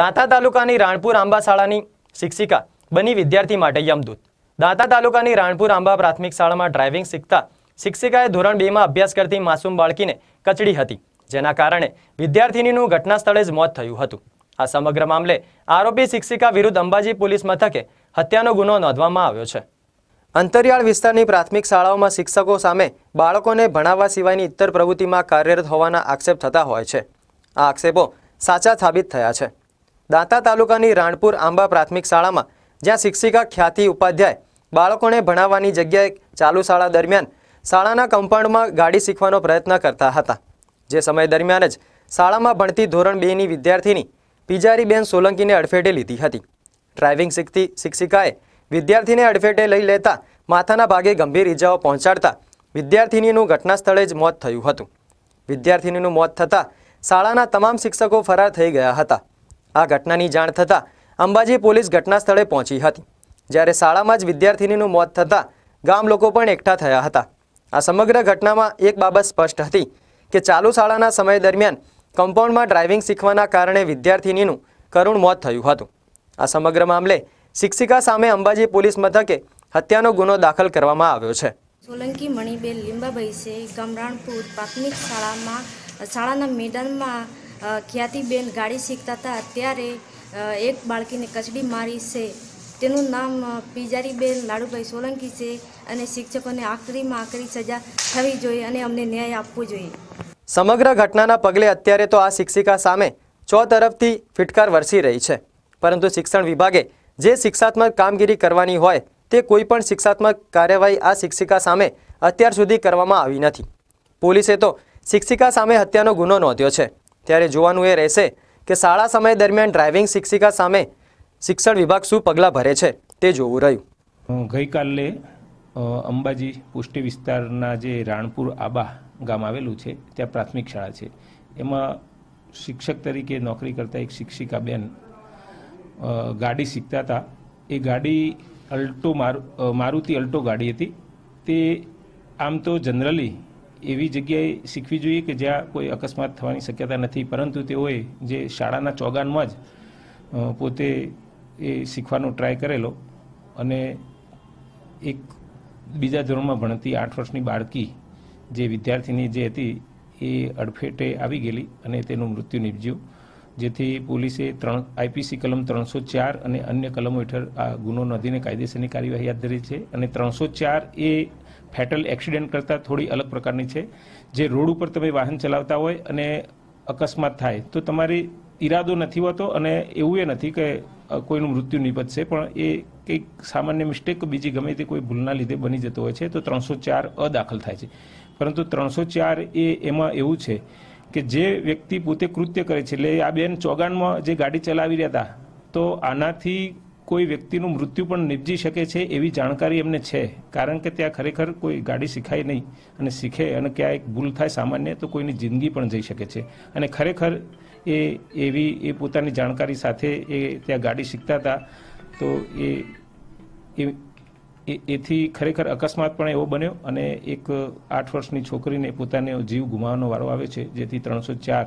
દાંતા તાલુકાની રાણપુર આંબા શાળાની શિક્ષિકા બની વિદ્યાર્થી માટે યમદૂત દાંતા તાલુકાની રાણપુર આંબા પ્રાથમિક શાળામાં ડ્રાઇવિંગ શીખતા શિક્ષિકાએ ધોરણ બેમાં અભ્યાસ કરતી માસૂમ બાળકીને કચડી હતી જેના કારણે વિદ્યાર્થીનીનું ઘટના સ્થળે જ મોત થયું હતું આ સમગ્ર મામલે આરોપી શિક્ષિકા વિરુદ્ધ અંબાજી પોલીસ મથકે હત્યાનો ગુનો નોંધવામાં આવ્યો છે અંતરિયાળ વિસ્તારની પ્રાથમિક શાળાઓમાં શિક્ષકો સામે બાળકોને ભણાવવા સિવાયની ઇતર પ્રવૃત્તિમાં કાર્યરત હોવાના આક્ષેપ થતા હોય છે આ આક્ષેપો સાચા સાબિત થયા છે દાંતા તાલુકાની રાણપુર આંબા પ્રાથમિક શાળામાં જ્યાં શિક્ષિકા ખ્યાતિ ઉપાધ્યાય બાળકોને ભણાવવાની જગ્યાએ ચાલુ શાળા દરમિયાન શાળાના કમ્પાઉન્ડમાં ગાડી શીખવાનો પ્રયત્ન કરતા હતા જે સમય દરમિયાન જ શાળામાં ભણતી ધોરણ બેની વિદ્યાર્થીની પિજારીબેન સોલંકીને અડફેટે લીધી હતી ડ્રાઇવિંગ શીખતી શિક્ષિકાએ વિદ્યાર્થીને અડફેટે લઈ લેતા માથાના ભાગે ગંભીર ઇજાઓ પહોંચાડતા વિદ્યાર્થિનીનું ઘટના સ્થળે જ મોત થયું હતું વિદ્યાર્થિનીનું મોત થતાં શાળાના તમામ શિક્ષકો ફરાર થઈ ગયા હતા આ ઘટનાની જાણ થતાં અંબાજી પોલીસ ઘટના સ્થળે પહોંચી હતી જ્યારે શાળામાં જ વિદ્યાર્થિનીનું મોત થતાં ગામ લોકો પણ એકઠા થયા હતા આ સમગ્ર ઘટનામાં એક બાબત સ્પષ્ટ હતી કે ચાલુ શાળાના સમય દરમિયાન કમ્પાઉન્ડમાં ડ્રાઇવિંગ શીખવાના કારણે વિદ્યાર્થિનીનું કરુણ મોત થયું હતું આ સમગ્ર મામલે શિક્ષિકા સામે અંબાજી પોલીસ મથકે હત્યાનો ગુનો દાખલ કરવામાં આવ્યો છે સોલંકી મણીબેન લીંબાભાઈ છે ગમરાણપુર પ્રાથમિક શાળામાં શાળાના મેદાનમાં ખ્યાતિબેન ગાડી શીખતા હતા અત્યારે એક બાળકીને કચડી મારી છે તેનું નામ પિજારીબેન લાડુભાઈ સોલંકી છે અને શિક્ષકોને આકરીમાં આખરી સજા થવી જોઈએ અને અમને ન્યાય આપવો જોઈએ સમગ્ર ઘટનાના પગલે અત્યારે તો આ શિક્ષિકા સામે ચો તરફથી ફિટકાર વરસી રહી છે પરંતુ શિક્ષણ વિભાગે જે શિક્ષાત્મક કામગીરી કરવાની હોય તે કોઈપણ શિક્ષાત્મક કાર્યવાહી આ શિક્ષિકા સામે અત્યાર સુધી કરવામાં આવી નથી પોલીસે તો શિક્ષિકા સામે હત્યાનો ગુનો નોંધ્યો છે ત્યારે જોવાનું એ રહેશે કે શાળા સમય દરમિયાન ડ્રાઇવિંગ શિક્ષિકા સામે શિક્ષણ વિભાગ શું પગલાં ભરે છે તે જોવું રહ્યું ગઈકાલે અંબાજી પુષ્ટિ વિસ્તારના જે રાણપુર આબા ગામ આવેલું છે ત્યાં પ્રાથમિક શાળા છે એમાં શિક્ષક તરીકે નોકરી કરતા એક શિક્ષિકા બેન ગાડી શીખતા હતા એ ગાડી અલ્ટો મારુતિ અલ્ટો ગાડી હતી તે આમ તો જનરલી એવી જગ્યાએ શીખવી જોઈએ કે જ્યાં કોઈ અકસ્માત થવાની શક્યતા નથી પરંતુ તેઓએ જે શાળાના ચોગાનમાં જ પોતે એ શીખવાનો ટ્રાય કરેલો અને એક બીજા ધોરણમાં ભણતી આઠ વર્ષની બાળકી જે વિદ્યાર્થીની જે હતી એ અડફેટે આવી ગયેલી અને તેનું મૃત્યુ નીપજ્યું જેથી પોલીસે ત્રણ આઈપીસી કલમ ત્રણસો ચાર અને અન્ય કલમો હેઠળ આ ગુનો નોંધીને કાયદેસરની કાર્યવાહી હાથ ધરી છે અને ત્રણસો ચાર એ ફેટલ એક્સિડન્ટ કરતાં થોડી અલગ પ્રકારની છે જે રોડ ઉપર તમે વાહન ચલાવતા હોય અને અકસ્માત થાય તો તમારી ઈરાદો નથી હોતો અને એવું એ નથી કે કોઈનું મૃત્યુ નિપજશે પણ એ કંઈક સામાન્ય મિસ્ટેક બીજી ગમે તે કોઈ ભૂલના લીધે બની જતો હોય છે તો ત્રણસો ચાર અદાખલ થાય છે પરંતુ ત્રણસો ચાર એ એમાં એવું છે કે જે વ્યક્તિ પોતે કૃત્ય કરે છે એટલે આ બેન ચોગાનમાં જે ગાડી ચલાવી રહ્યા હતા તો આનાથી કોઈ વ્યક્તિનું મૃત્યુ પણ નિપજી શકે છે એવી જાણકારી એમને છે કારણ કે ત્યાં ખરેખર કોઈ ગાડી શીખાય નહીં અને શીખે અને ક્યાં એક ભૂલ થાય સામાન્ય તો કોઈની જિંદગી પણ જઈ શકે છે અને ખરેખર એ એવી એ પોતાની જાણકારી સાથે એ ત્યાં ગાડી શીખતા હતા તો એ એથી ખરેખર અકસ્માત પણ એવો બન્યો અને એક આઠ વર્ષની છોકરીને પોતાનો જીવ ગુમાવવાનો વારો આવે છે જેથી ત્રણસો ચાર